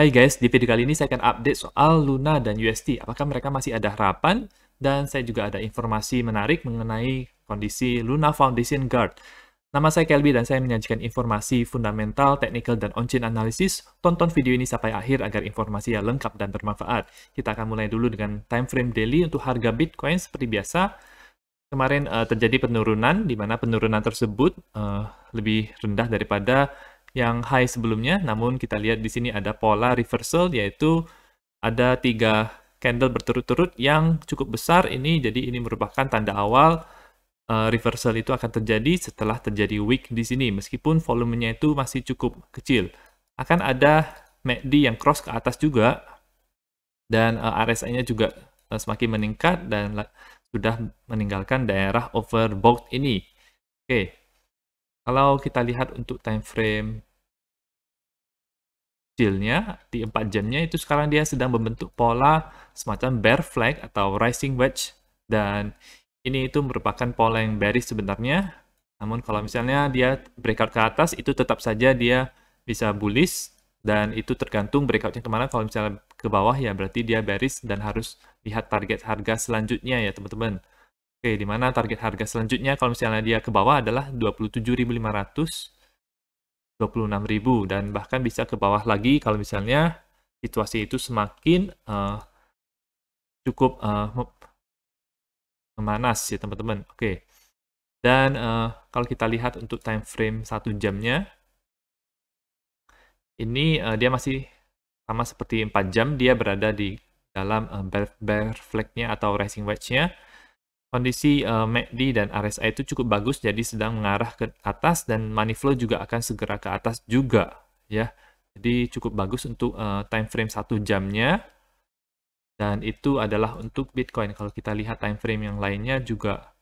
Hai guys, di video kali ini saya akan update soal Luna dan UST. Apakah mereka masih ada harapan? Dan saya juga ada informasi menarik mengenai kondisi Luna Foundation Guard. Nama saya Kelby dan saya menyajikan informasi fundamental, technical, dan on-chain analysis. Tonton video ini sampai akhir agar informasi yang lengkap dan bermanfaat. Kita akan mulai dulu dengan time frame daily untuk harga Bitcoin seperti biasa. Kemarin uh, terjadi penurunan, di mana penurunan tersebut uh, lebih rendah daripada yang high sebelumnya, namun kita lihat di sini ada pola reversal, yaitu ada tiga candle berturut-turut yang cukup besar ini, jadi ini merupakan tanda awal uh, reversal itu akan terjadi setelah terjadi week di sini, meskipun volumenya itu masih cukup kecil. Akan ada MACD e yang cross ke atas juga, dan uh, eh, RSI-nya juga uh, semakin meningkat dan sudah meninggalkan daerah overbought ini. Oke, okay. kalau kita lihat untuk time frame kecilnya di 4 jamnya itu sekarang dia sedang membentuk pola semacam bear flag atau rising wedge dan ini itu merupakan pola yang bearish sebenarnya namun kalau misalnya dia breakout ke atas itu tetap saja dia bisa bullish dan itu tergantung breakoutnya kemana kalau misalnya ke bawah ya berarti dia bearish dan harus lihat target harga selanjutnya ya teman-teman Oke, dimana target harga selanjutnya kalau misalnya dia ke bawah adalah 27.500 26.000 dan bahkan bisa ke bawah lagi kalau misalnya situasi itu semakin uh, cukup uh, memanas ya teman-teman. Oke. Okay. Dan uh, kalau kita lihat untuk time frame 1 jamnya ini uh, dia masih sama seperti 4 jam dia berada di dalam uh, bear, bear flag-nya atau rising wedge-nya Kondisi uh, eh, MACD dan RSI itu cukup bagus, jadi sedang mengarah ke atas dan money flow juga akan segera ke atas juga, ya. Jadi cukup bagus untuk uh, time frame satu jamnya dan itu adalah untuk Bitcoin. Kalau kita lihat time frame yang lainnya juga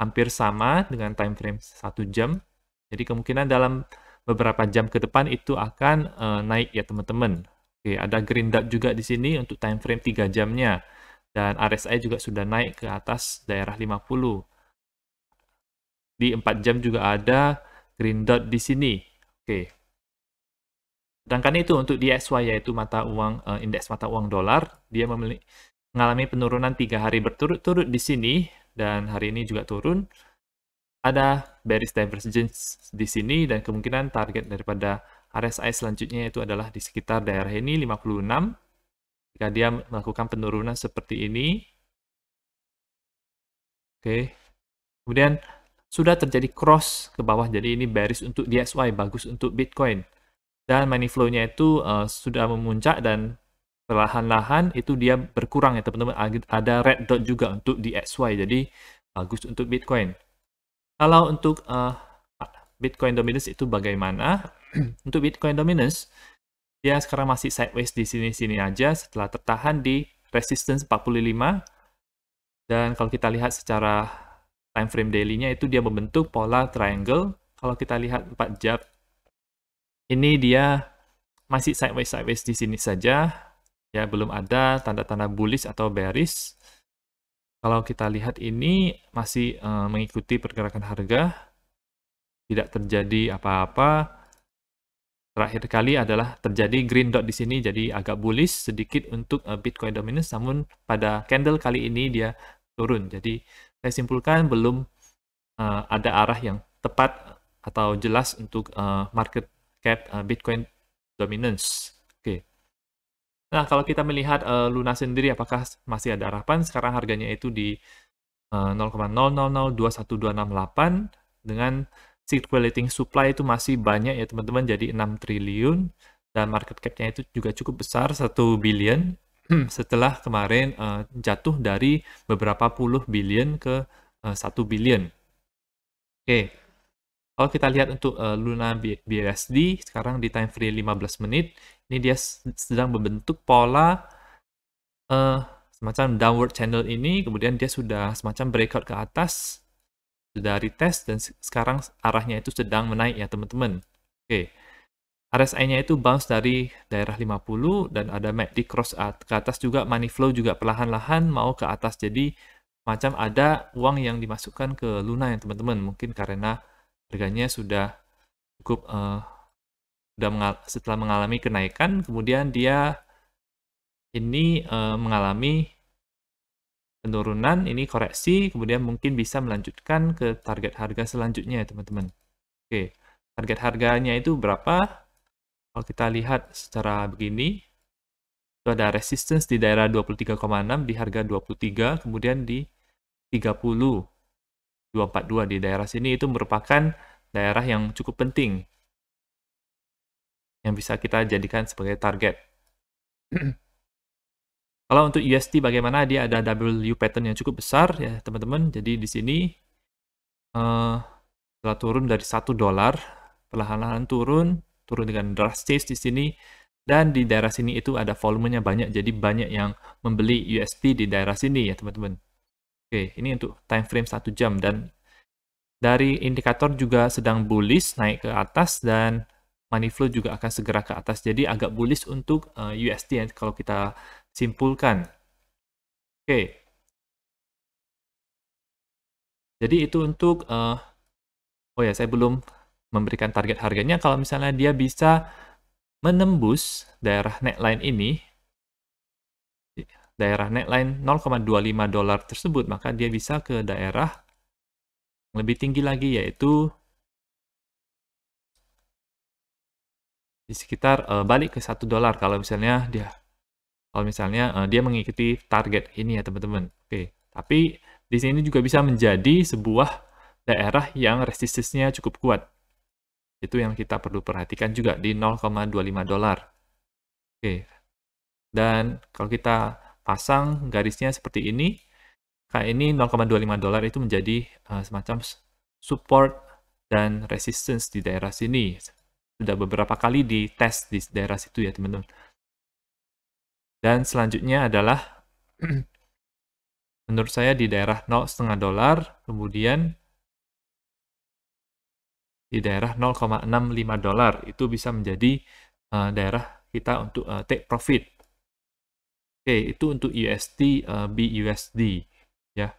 hampir sama dengan time frame satu jam. Jadi kemungkinan dalam beberapa jam ke depan itu akan uh, naik ya teman-teman. Oke, ada green dot juga di sini untuk time frame 3 jamnya dan RSI juga sudah naik ke atas daerah 50. Di 4 jam juga ada green dot di sini. Oke. Sedangkan itu untuk di SY yaitu mata uang uh, indeks mata uang dolar, dia mengalami penurunan 3 hari berturut-turut di sini dan hari ini juga turun. Ada bearish divergence di sini dan kemungkinan target daripada RSI selanjutnya itu adalah di sekitar daerah ini 56 jika dia melakukan penurunan seperti ini, oke, kemudian sudah terjadi cross ke bawah, jadi ini bearish untuk DXY, bagus untuk Bitcoin. Dan money flow-nya itu uh, sudah memuncak dan perlahan-lahan itu dia berkurang ya teman-teman ada red dot juga untuk DXY, jadi bagus untuk Bitcoin kalau untuk uh, Bitcoin dominance itu bagaimana untuk Bitcoin dominance Ya sekarang masih sideways di sini-sini aja setelah tertahan di resistance 45 dan kalau kita lihat secara time frame daily-nya itu dia membentuk pola triangle kalau kita lihat 4 jam ini dia masih sideways sideways di sini saja ya belum ada tanda-tanda bullish atau bearish kalau kita lihat ini masih uh, mengikuti pergerakan harga tidak terjadi apa-apa terakhir kali adalah terjadi green dot di sini jadi agak bullish sedikit untuk eh, Bitcoin dominance namun pada candle kali ini dia turun jadi saya simpulkan belum uh, ada arah yang tepat atau jelas untuk uh, market cap uh, Bitcoin dominance oke okay. nah kalau kita melihat uh, Luna sendiri apakah masih ada harapan sekarang harganya itu di uh, 0,00021268 dengan circulating supply itu masih banyak ya teman-teman jadi 6 triliun dan market cap-nya itu juga cukup besar 1 billion hmm, setelah kemarin uh, jatuh dari beberapa puluh billion ke uh, eh, 1 billion. Oke. Okay. Kalau kita lihat untuk uh, Luna BUSD sekarang di time frame 15 menit, ini dia sedang membentuk pola uh, semacam downward channel ini, kemudian dia sudah semacam breakout ke atas sudah retest dan sekarang arahnya itu sedang menaik ya teman-teman. Oke. RSI-nya itu bounce dari daerah 50 dan ada MACD cross ke atas juga money flow juga perlahan-lahan mau ke atas. Jadi macam ada uang yang dimasukkan ke Luna ya teman-teman. Mungkin karena harganya sudah cukup uh, sudah mengal setelah mengalami kenaikan kemudian dia ini uh, mengalami penurunan, ini koreksi, kemudian mungkin bisa melanjutkan ke target harga selanjutnya ya teman-teman. Oke, target harganya itu berapa? Kalau kita lihat secara begini, itu ada resistance di daerah 23,6 di harga 23, kemudian di 30, 242 di daerah sini itu merupakan daerah yang cukup penting yang bisa kita jadikan sebagai target. Kalau untuk USD bagaimana dia ada W pattern yang cukup besar ya teman-teman. Jadi di sini uh, eh, setelah turun dari satu dolar perlahan-lahan turun, turun dengan drastis di sini dan di daerah sini itu ada volumenya banyak. Jadi banyak yang membeli USD di daerah sini ya teman-teman. Oke, ini untuk time frame 1 jam dan dari indikator juga sedang bullish naik ke atas dan money flow juga akan segera ke atas. Jadi agak bullish untuk uh, eh, USD ya, kalau kita simpulkan. Oke. Jadi itu untuk, uh, oh ya saya belum memberikan target harganya. Kalau misalnya dia bisa menembus daerah neckline ini, daerah neckline 0,25 dolar tersebut, maka dia bisa ke daerah yang lebih tinggi lagi yaitu di sekitar uh, balik ke 1 dolar kalau misalnya dia kalau misalnya uh, dia mengikuti target ini ya teman-teman. Oke, tapi di sini juga bisa menjadi sebuah daerah yang resistensinya cukup kuat. Itu yang kita perlu perhatikan juga di 0,25 dolar. Oke. Dan kalau kita pasang garisnya seperti ini, kayak ini 0,25 dolar itu menjadi uh, semacam support dan resistance di daerah sini. Sudah beberapa kali di test di daerah situ ya teman-teman. Dan selanjutnya adalah menurut saya di daerah 0,5 dolar, kemudian di daerah 0,65 dolar itu bisa menjadi uh, daerah kita untuk uh, take profit. Oke, okay, itu untuk USD uh, eh, BUSD ya.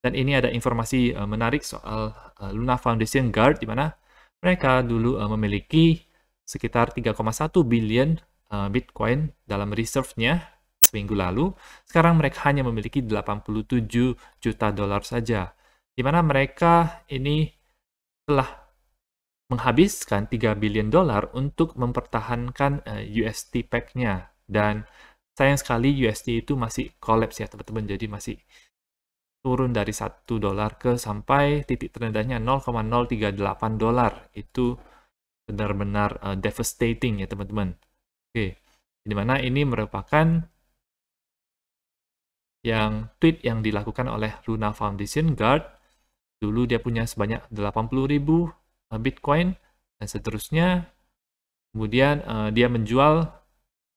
Dan ini ada informasi uh, menarik soal uh, Luna Foundation Guard di mana mereka dulu uh, memiliki sekitar 3,1 billion Eh, Bitcoin dalam reserve-nya seminggu lalu, sekarang mereka hanya memiliki 87 juta dolar saja. Di mana mereka ini telah menghabiskan 3 billion dolar untuk mempertahankan uh, eh, USD pack-nya. Dan sayang sekali USD itu masih collapse ya teman-teman, jadi masih turun dari 1 dolar ke sampai titik terendahnya 0,038 dolar. Itu benar-benar uh, devastating ya teman-teman. Oke, di mana ini merupakan yang tweet yang dilakukan oleh Luna Foundation Guard. Dulu dia punya sebanyak 80.000 eh, Bitcoin dan seterusnya. Kemudian uh, dia menjual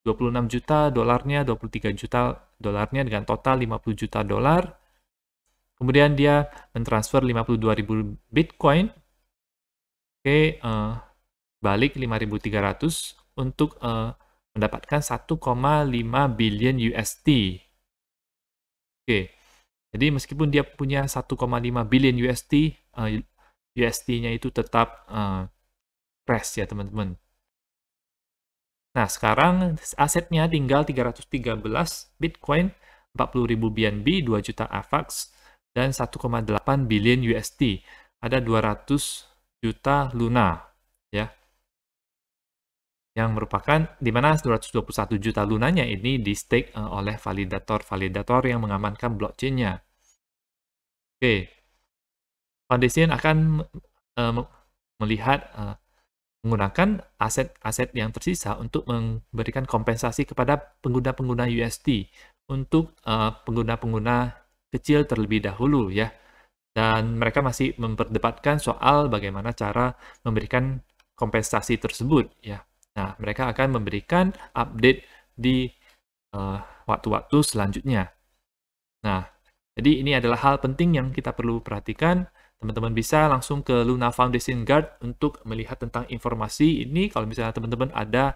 26 juta dolarnya, 23 juta dolarnya dengan total 50 juta dolar. Kemudian dia mentransfer 52.000 Bitcoin. Oke, uh, balik 5.300 untuk uh, mendapatkan 1,5 billion USD. Oke. Okay. Jadi meskipun dia punya 1,5 billion USD, uh, eh, USD-nya itu tetap uh, eh, crash ya teman-teman. Nah, sekarang asetnya tinggal 313 Bitcoin, 40.000 BNB, 2 juta AVAX, dan 1,8 billion USD. Ada 200 juta Luna yang merupakan di mana 221 juta lunanya ini di stake uh, oleh validator-validator yang mengamankan blockchain-nya. Oke, okay. Foundation akan uh, melihat uh, menggunakan aset-aset yang tersisa untuk memberikan kompensasi kepada pengguna-pengguna USD untuk pengguna-pengguna uh, kecil terlebih dahulu ya. Dan mereka masih memperdebatkan soal bagaimana cara memberikan kompensasi tersebut ya. Nah, mereka akan memberikan update di eh, waktu-waktu uh, selanjutnya. Nah, jadi ini adalah hal penting yang kita perlu perhatikan. Teman-teman bisa langsung ke Luna Foundation Guard untuk melihat tentang informasi ini. Kalau misalnya teman-teman ada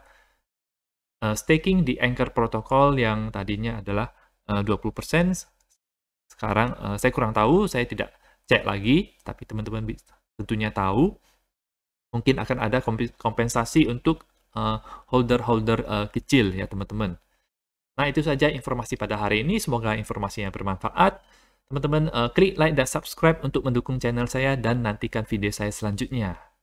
uh, staking di Anchor Protocol yang tadinya adalah eh, uh, 20%, sekarang uh, saya kurang tahu, saya tidak cek lagi, tapi teman-teman tentunya tahu. Mungkin akan ada kompensasi untuk Eh, holder-holder uh, uh, kecil ya teman-teman. Nah itu saja informasi pada hari ini, semoga informasinya bermanfaat. Teman-teman uh, klik like dan subscribe untuk mendukung channel saya dan nantikan video saya selanjutnya.